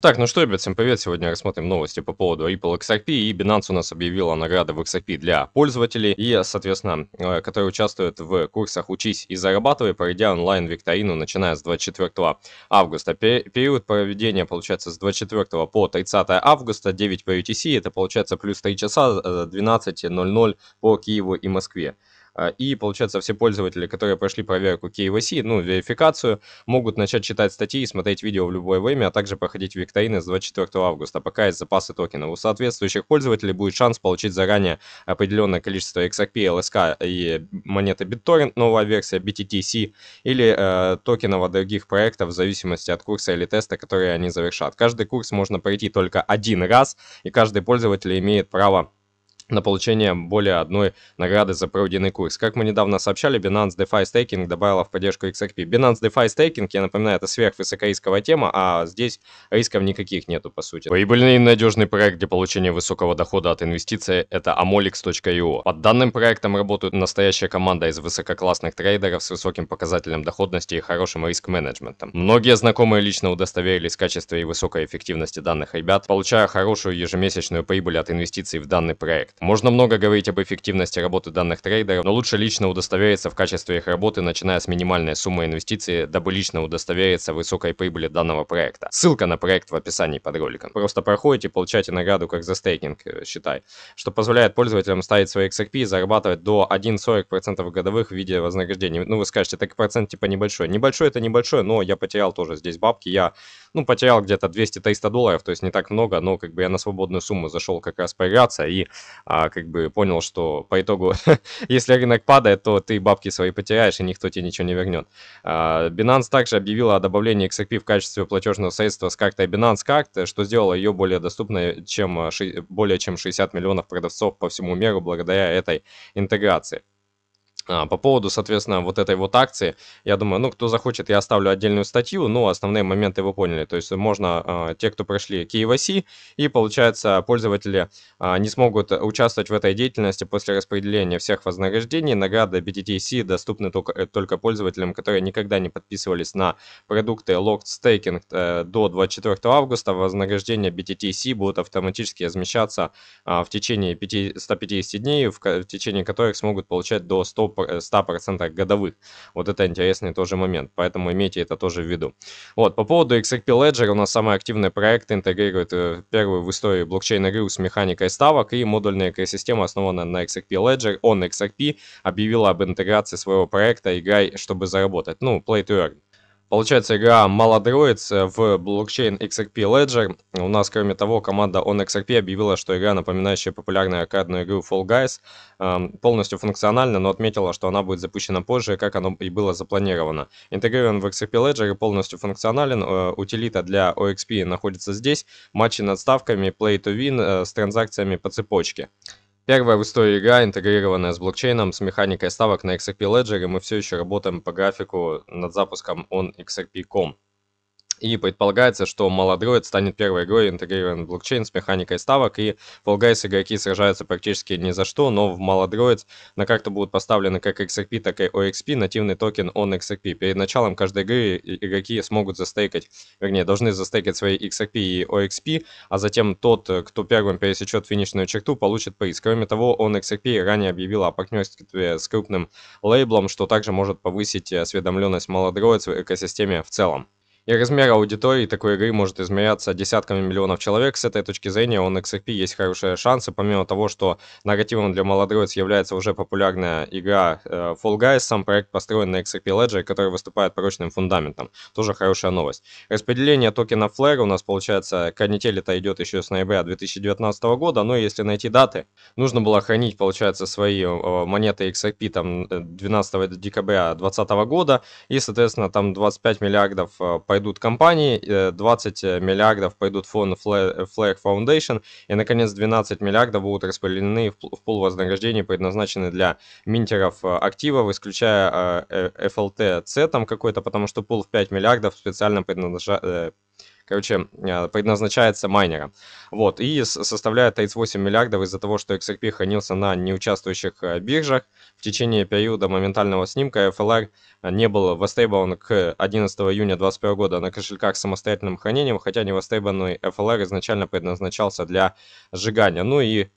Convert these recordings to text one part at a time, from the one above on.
Так, ну что, ребят, всем привет. Сегодня рассмотрим новости по поводу Ripple XRP. И Binance у нас объявила награды в XRP для пользователей, и, соответственно, э, которые участвуют в курсах «Учись и зарабатывай», пройдя онлайн-викторину, начиная с 24 августа. Период проведения получается с 24 по 30 августа, 9 по UTC, это получается плюс 3 часа, 12.00 э, по Киеву и Москве. А, и, получается, все пользователи, которые прошли проверку KYC, ну, верификацию, могут начать читать статьи и смотреть видео в любое время, а также проходить викторины с 24 августа, пока есть запасы токенов. У соответствующих пользователей будет шанс получить заранее определенное количество XRP, LSK и монеты BitTorrent, новая версия BTTC, или э, токенов от других проектов в зависимости от курса или теста, которые они завершат. Каждый курс можно пройти только один раз, и каждый пользователь имеет право на получение более одной награды за пройденный курс. Как мы недавно сообщали, Binance DeFi Staking добавила в поддержку XRP. Binance DeFi Staking, я напоминаю, это сверхвысокорисковая тема, а здесь рисков никаких нету, по сути. Прибыльный и надежный проект для получения высокого дохода от инвестиций – это amolix.io. Под данным проектом работают настоящая команда из высококлассных трейдеров с высоким показателем доходности и хорошим риск-менеджментом. Многие знакомые лично удостоверились в качестве и высокой эффективности данных ребят, получая хорошую ежемесячную прибыль от инвестиций в данный проект. Можно много говорить об эффективности работы данных трейдеров, но лучше лично удостовериться в качестве их работы, начиная с минимальной суммы инвестиций, дабы лично удостовериться в высокой прибыли данного проекта. Ссылка на проект в описании под роликом. Просто проходите, получайте награду как за стейкинг, э, считай, что позволяет пользователям ставить свои XRP и зарабатывать до 1,40% годовых в виде вознаграждения. Ну вы скажете, так процент типа небольшой. Небольшой это небольшой, но я потерял тоже здесь бабки, я ну, потерял где-то 200-300 долларов, то есть не так много, но как бы я на свободную сумму зашел как раз поиграться и а, как бы понял, что по итогу, если рынок падает, то ты бабки свои потеряешь, и никто тебе ничего не вернет. А, Binance также объявила о добавлении XRP в качестве платежного средства с картой Binance Card, что сделало ее более доступной, чем а, более чем 60 миллионов продавцов по всему миру благодаря этой интеграции. А, по поводу, соответственно, вот этой вот акции, я думаю, ну, кто захочет, я оставлю отдельную статью, но основные моменты вы поняли. То есть можно, а, те, кто прошли KYC, и, получается, пользователи а, не смогут участвовать в этой деятельности после распределения всех вознаграждений. Награды BTTC доступны только, э, только пользователям, которые никогда не подписывались на продукты Locked Staking э, до 24 августа. Вознаграждения BTTC будут автоматически размещаться в течение 5, 150 дней, в, в течение которых смогут получать до 100 100% э, годовых. Вот это интересный тоже момент, поэтому имейте это тоже в виду. Вот, по поводу XRP Ledger у нас самый активный проект интегрирует э, первую в истории блокчейн-игру с механикой ставок и модульная экосистема, основанная на XRP Ledger, он XRP объявила об интеграции своего проекта «Играй, чтобы заработать», ну, Play to Earn. Получается, игра малодроится в блокчейн XRP Ledger. У нас, кроме того, команда OnXRP объявила, что игра, напоминающая популярную аркадную игру Fall Guys, эм, полностью функциональна, но отметила, что она будет запущена позже, как оно и было запланировано. Интегрирован в XRP Ledger и полностью функционален. Э, утилита для OXP находится здесь. Матчи над ставками, play to win э, с транзакциями по цепочке. Первая в истории игра, интегрированная с блокчейном, с механикой ставок на XRP Ledger, и мы все еще работаем по графику над запуском on XRP.com. И предполагается, что Maladroid станет первой игрой интегрированной блокчейн с механикой ставок, и в Guys игроки сражаются практически ни за что, но в Maladroid на карту будут поставлены как XRP, так и OXP, нативный токен OnXRP. Перед началом каждой игры игроки смогут застейкать, вернее, должны застейкать свои XRP и OXP, а затем тот, кто первым пересечет финишную черту, получит приз. Кроме того, OnXRP ранее объявила о партнерстве с крупным лейблом, что также может повысить осведомленность Maladroid в экосистеме в целом. И размер аудитории такой игры может измеряться десятками миллионов человек. С этой точки зрения у XRP есть хорошие шансы, помимо того, что нарративом для молодроиц является уже популярная игра э, Fall Guys, сам проект построен на XRP Ledger, который выступает прочным фундаментом. Тоже хорошая новость. Распределение токена Flare у нас получается, канитель это идет еще с ноября 2019 года, но если найти даты, нужно было хранить, получается, свои э, монеты XRP там 12 э, декабря 2020 года, и, соответственно, там 25 миллиардов э, по пойдут компании, 20 э, э, миллиардов пойдут в фонд Flag Foundation, и, наконец, 12 миллиардов будут распределены в пол вознаграждений, предназначены для минтеров э, активов, исключая FLTC там какой-то, потому что пол в 5 миллиардов специально предназначен короче, а, предназначается майнерам. Вот, и составляет 38 миллиардов из-за того, что XRP хранился на неучаствующих а, биржах. В течение периода моментального снимка FLR а, не был востребован к 11 июня 2021 года на кошельках с самостоятельным хранением, хотя невостребованный FLR изначально предназначался для сжигания. Ну и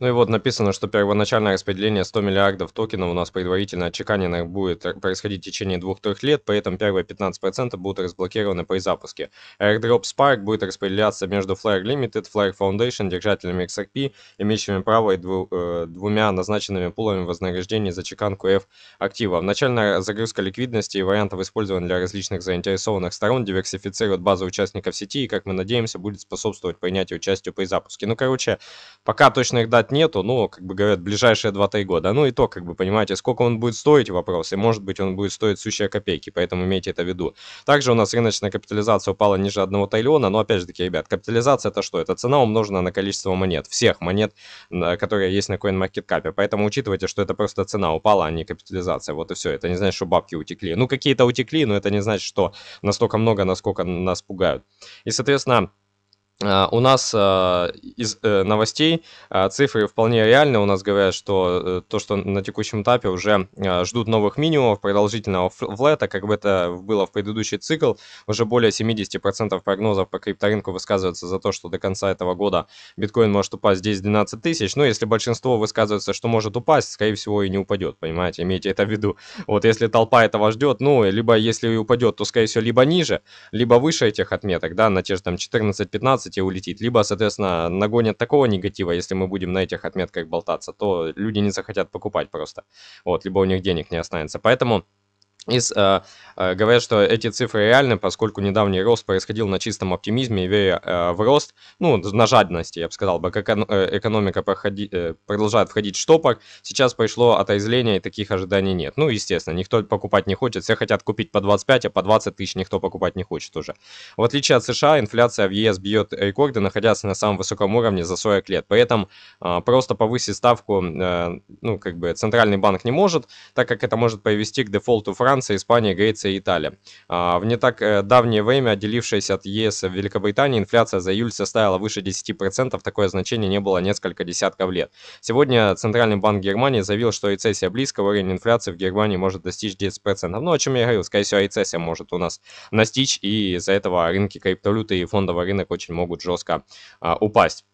ну и вот написано, что первоначальное распределение 100 миллиардов токенов у нас предварительно отчеканенных будет происходить в течение 2-3 лет, поэтому первые 15% будут разблокированы при запуске. Airdrop Spark будет распределяться между Flare Limited, Flare Foundation, держателями XRP, имеющими право и дву, э, двумя назначенными пулами вознаграждений за чеканку F активов. Начальная загрузка ликвидности и вариантов использования для различных заинтересованных сторон диверсифицирует базу участников сети и, как мы надеемся, будет способствовать принятию участия при запуске. Ну, короче, пока точных дат результат нету, но как бы говорят, ближайшие 2-3 года. Ну и то, как бы, понимаете, сколько он будет стоить, вопрос, и может быть он будет стоить сущие копейки, поэтому имейте это в виду. Также у нас рыночная капитализация упала ниже 1 триллиона, но опять же таки, ребят, капитализация это что? Это цена умножена на количество монет, всех монет, которые есть на CoinMarketCap, поэтому учитывайте, что это просто цена упала, а не капитализация, вот и все. Это не значит, что бабки утекли. Ну, какие-то утекли, но это не значит, что настолько много, насколько нас пугают. И, соответственно, а, у нас а, из э, новостей а, цифры вполне реальны. У нас говорят, что э, то, что на текущем этапе уже ждут новых минимумов продолжительного флета, как бы это было в предыдущий цикл, уже более 70% прогнозов по крипторынку высказываются за то, что до конца этого года биткоин может упасть здесь 12 тысяч. Но ну, если большинство высказывается, что может упасть, скорее всего и не упадет, понимаете, имейте это в виду. Вот если толпа этого ждет, ну, либо если и упадет, то скорее всего либо ниже, либо выше этих отметок, да, на те же там 14-15, 15 улетит. Либо, соответственно, нагонят такого негатива, если мы будем на этих отметках болтаться, то люди не захотят покупать просто. Вот, либо у них денег не останется. Поэтому из э, э, говорят, что эти цифры реальны, поскольку недавний рост происходил на чистом оптимизме, веря э, в рост, ну, на жадности, я бы сказал, бы, как э, экономика проходи, э, продолжает входить в штопор, сейчас пришло отрезвление, и таких ожиданий нет. Ну, естественно, никто покупать не хочет, все хотят купить по 25, а по 20 тысяч никто покупать не хочет уже. В отличие от США, инфляция в ЕС бьет рекорды, находясь на самом высоком уровне за 40 лет. поэтому э, просто повысить ставку, ну, как бы, центральный банк не может, так как это может привести к дефолту Франции, Франция, Испания, Греция и Италия. А, в не так э, давнее время, отделившаяся от ЕС в Великобритании, инфляция за июль составила выше 10%, такое значение не было несколько десятков лет. Сегодня Центральный банк Германии заявил, что рецессия близко, уровень инфляции в Германии может достичь 10%. Ну, о чем я говорил, скорее всего, рецессия может у нас настичь, и из-за этого рынки криптовалюты и фондовый рынок очень могут жестко а, упасть.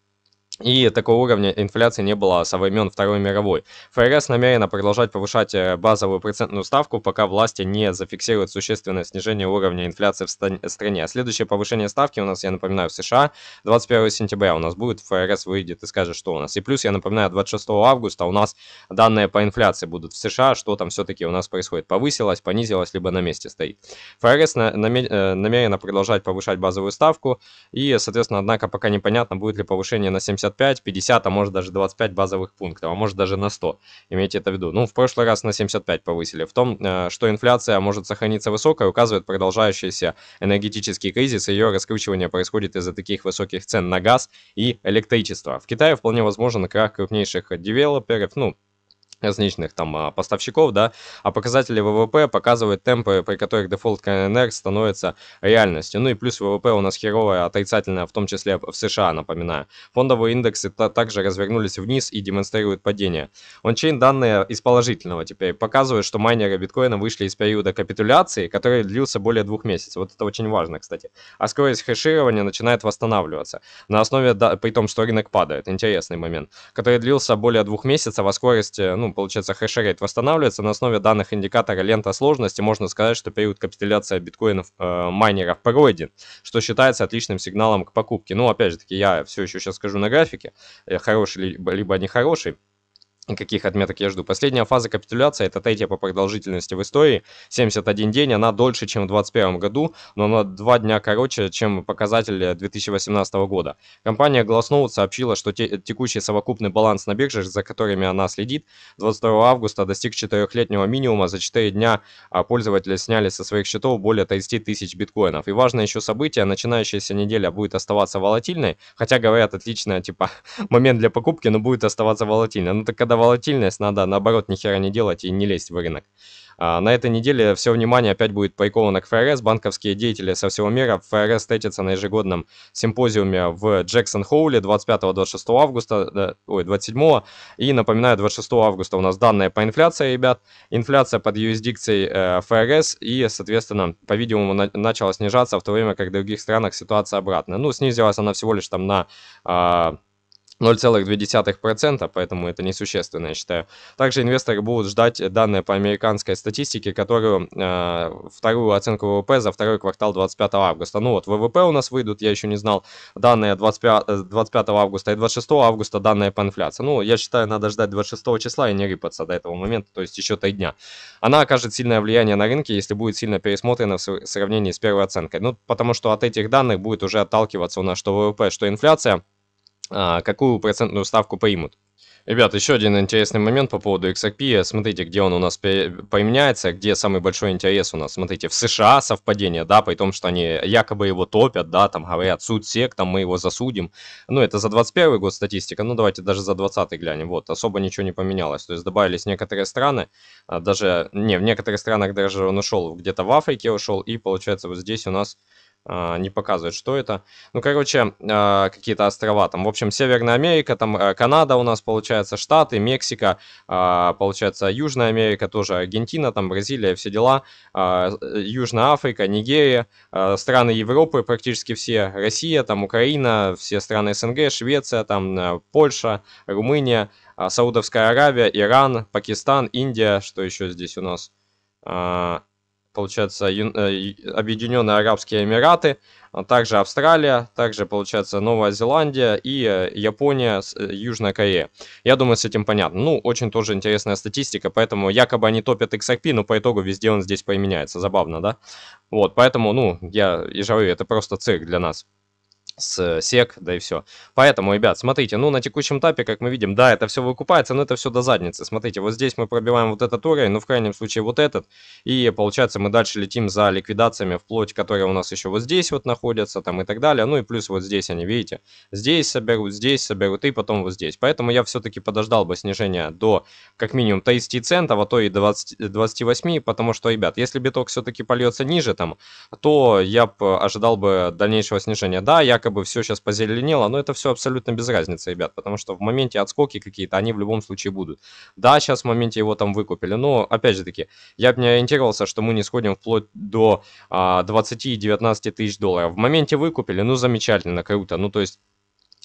И такого уровня инфляции не было со времен Второй мировой. ФРС намерена продолжать повышать э, базовую процентную ставку, пока власти не зафиксируют существенное снижение уровня инфляции в э, стране. А следующее повышение ставки у нас, я напоминаю, в США 21 сентября у нас будет, ФРС выйдет и скажет, что у нас. И плюс, я напоминаю, 26 августа у нас данные по инфляции будут в США, что там все-таки у нас происходит, повысилось, понизилось, либо на месте стоит. ФРС э, намерена продолжать повышать базовую ставку, и, соответственно, однако пока непонятно, будет ли повышение на 75 75, 50, а может даже 25 базовых пунктов, а может даже на 100. Имейте это в виду. Ну, в прошлый раз на 75 повысили. В том, э, что инфляция может сохраниться высокой, указывает продолжающийся энергетический кризис, и ее раскручивание происходит из-за таких высоких цен на газ и электричество. В Китае вполне возможен крах крупнейших девелоперов, ну, различных там а, поставщиков, да, а показатели ВВП показывают темпы, при которых дефолт КНР становится реальностью. Ну и плюс ВВП у нас херовая, отрицательная, в том числе в США, напоминаю. Фондовые индексы также развернулись вниз и демонстрируют падение. Ончейн данные из положительного теперь показывают, что майнеры биткоина вышли из периода капитуляции, который длился более двух месяцев. Вот это очень важно, кстати. А скорость хеширования начинает восстанавливаться на основе, да, при том, что рынок падает. Интересный момент, который длился более двух месяцев, а скорость, э, ну, получается, хешрейт восстанавливается на основе данных индикатора лента сложности. Можно сказать, что период капитуляции биткоинов э, майнеров пройден, что считается отличным сигналом к покупке. Ну, опять же таки, я все еще сейчас скажу на графике, э, хороший либо нехороший. Каких отметок я жду? Последняя фаза капитуляции, это третья по продолжительности в истории, 71 день, она дольше, чем в 2021 году, но она два дня короче, чем показатель 2018 года. Компания Glassnode сообщила, что те, текущий совокупный баланс на бирже, за которыми она следит, 22 августа достиг 4-летнего минимума, за 4 дня А пользователи сняли со своих счетов более 30 тысяч биткоинов. И важное еще событие, начинающаяся неделя будет оставаться волатильной, хотя говорят, отличный типа, момент для покупки, но будет оставаться волатильной. Но ну, так когда когда волатильность, надо наоборот ни хера не делать и не лезть в рынок. А, на этой неделе все внимание опять будет приковано к ФРС. Банковские деятели со всего мира. ФРС встретится на ежегодном симпозиуме в Джексон-Хоуле 25-26 августа, да, ой, 27 И напоминаю, 26 августа у нас данные по инфляции, ребят. Инфляция под юрисдикцией э, ФРС и, соответственно, по-видимому, на начала снижаться, в то время как в других странах ситуация обратная. Ну, снизилась она всего лишь там на... Э, 0,2%, поэтому это несущественно, я считаю. Также инвесторы будут ждать данные по американской статистике, которую э, вторую оценку ВВП за второй квартал 25 августа. Ну вот, ВВП у нас выйдут, я еще не знал, данные 25, 25 э, августа и 26 августа данные по инфляции. Ну, я считаю, надо ждать 26 числа и не рыпаться до этого момента, то есть еще 3 дня. Она окажет сильное влияние на рынки, если будет сильно пересмотрена в сравнении с первой оценкой. Ну, потому что от этих данных будет уже отталкиваться у нас что ВВП, что инфляция – а, какую процентную ставку примут. Ребят, еще один интересный момент по поводу XRP. Смотрите, где он у нас поменяется, где самый большой интерес у нас. Смотрите, в США совпадение, да, при том, что они якобы его топят, да, там говорят, суд сек, там мы его засудим. Ну, это за 21 год статистика, ну, давайте даже за 20 глянем. Вот, особо ничего не поменялось. То есть добавились некоторые страны, а, даже, не, в некоторых странах даже он ушел, где-то в Африке ушел, и получается вот здесь у нас а, не показывает, что это. Ну, короче, а, какие-то острова там. В общем, Северная Америка, там э, Канада у нас, получается, Штаты, Мексика, а, получается, Южная Америка тоже, Аргентина, там Бразилия, все дела, э, Южная Африка, Нигерия, страны Европы практически все, Россия, там Украина, все страны СНГ, Швеция, там э, Польша, Румыния, Саудовская Аравия, Иран, Пакистан, Индия, что еще здесь у нас? получается, э, Объединенные Арабские Эмираты, а также Австралия, также, получается, Новая Зеландия и э, Япония, э, Южная Корея. Я думаю, с этим понятно. Ну, очень тоже интересная статистика, поэтому якобы они топят XRP, но по итогу везде он здесь поименяется. Забавно, да? Вот, поэтому, ну, я и жарю, это просто цирк для нас с сек, да и все. Поэтому, ребят, смотрите, ну на текущем этапе, как мы видим, да, это все выкупается, но это все до задницы. Смотрите, вот здесь мы пробиваем вот этот уровень, ну в крайнем случае вот этот. И получается мы дальше летим за ликвидациями, вплоть которые у нас еще вот здесь вот находятся там и так далее. Ну и плюс вот здесь они, видите, здесь соберут, здесь соберут и потом вот здесь. Поэтому я все-таки подождал бы снижения до как минимум 30 центов, а то и 20, 28, потому что, ребят, если биток все-таки польется ниже там, то я бы ожидал бы дальнейшего снижения. Да, я якобы все сейчас позеленело, но это все абсолютно без разницы, ребят, потому что в моменте отскоки какие-то, они в любом случае будут. Да, сейчас в моменте его там выкупили, но, опять же таки, я бы не ориентировался, что мы не сходим вплоть до а, 20 19 тысяч долларов. В моменте выкупили, ну, замечательно, круто, ну, то есть...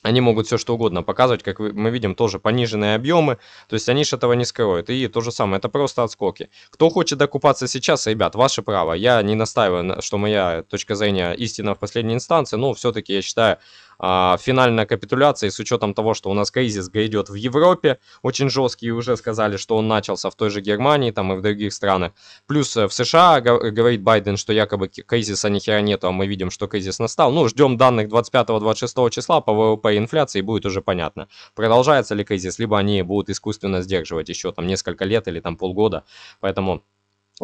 Они могут все что угодно показывать, как мы видим, тоже пониженные объемы, то есть они же этого не скроют. И то же самое, это просто отскоки. Кто хочет докупаться сейчас, ребят, ваше право. Я не настаиваю, что моя точка зрения истина в последней инстанции, но все-таки я считаю, а, финальная капитуляция, и с учетом того, что у нас кризис грядет в Европе, очень жесткий, уже сказали, что он начался в той же Германии там и в других странах. Плюс э, в США говорит Байден, что якобы кризиса ни хера нету, а мы видим, что кризис настал. Ну, ждем данных 25-26 числа по ВВП и инфляции, и будет уже понятно, продолжается ли кризис, либо они будут искусственно сдерживать еще там несколько лет или там полгода. Поэтому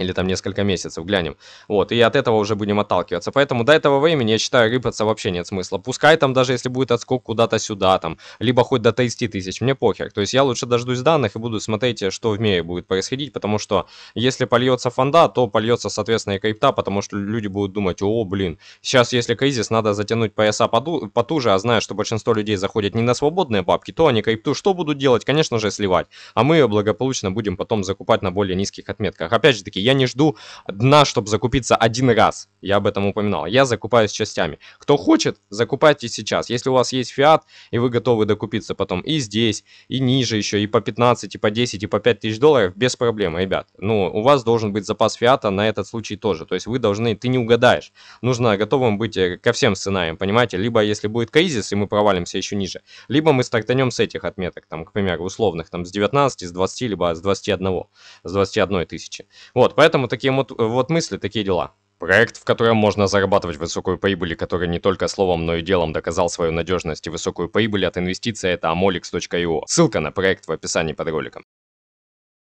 или там несколько месяцев, глянем. Вот, и от этого уже будем отталкиваться. Поэтому до этого времени, я считаю, рыпаться вообще нет смысла. Пускай там даже если будет отскок куда-то сюда, там, либо хоть до 30 тысяч, мне похер. То есть я лучше дождусь данных и буду смотреть, э, что в мире будет происходить, потому что если польется фонда, то польется, соответственно, и крипта, потому что люди будут думать, о, блин, сейчас если кризис, надо затянуть пояса потуже, а зная, что большинство людей заходят не на свободные бабки, то они крипту что будут делать? Конечно же, сливать. А мы ее благополучно будем потом закупать на более низких отметках. Опять же таки, я не жду дна, чтобы закупиться один раз. Я об этом упоминал. Я закупаюсь частями. Кто хочет, закупайте сейчас. Если у вас есть фиат, и вы готовы докупиться потом и здесь, и ниже еще, и по 15, и по 10, и по 5 тысяч долларов, без проблем, ребят. Ну, у вас должен быть запас фиата на этот случай тоже. То есть вы должны, ты не угадаешь. Нужно готовым быть э, ко всем сценариям, понимаете? Либо если будет кризис, и мы провалимся еще ниже, либо мы стартанем с этих отметок, там, к примеру, условных, там, с 19, с 20, либо с 21, с 21 тысячи. Вот, поэтому такие вот, вот мысли, такие дела. Проект, в котором можно зарабатывать высокую прибыль, который не только словом, но и делом доказал свою надежность и высокую прибыль от инвестиций, это amolex.io. Ссылка на проект в описании под роликом.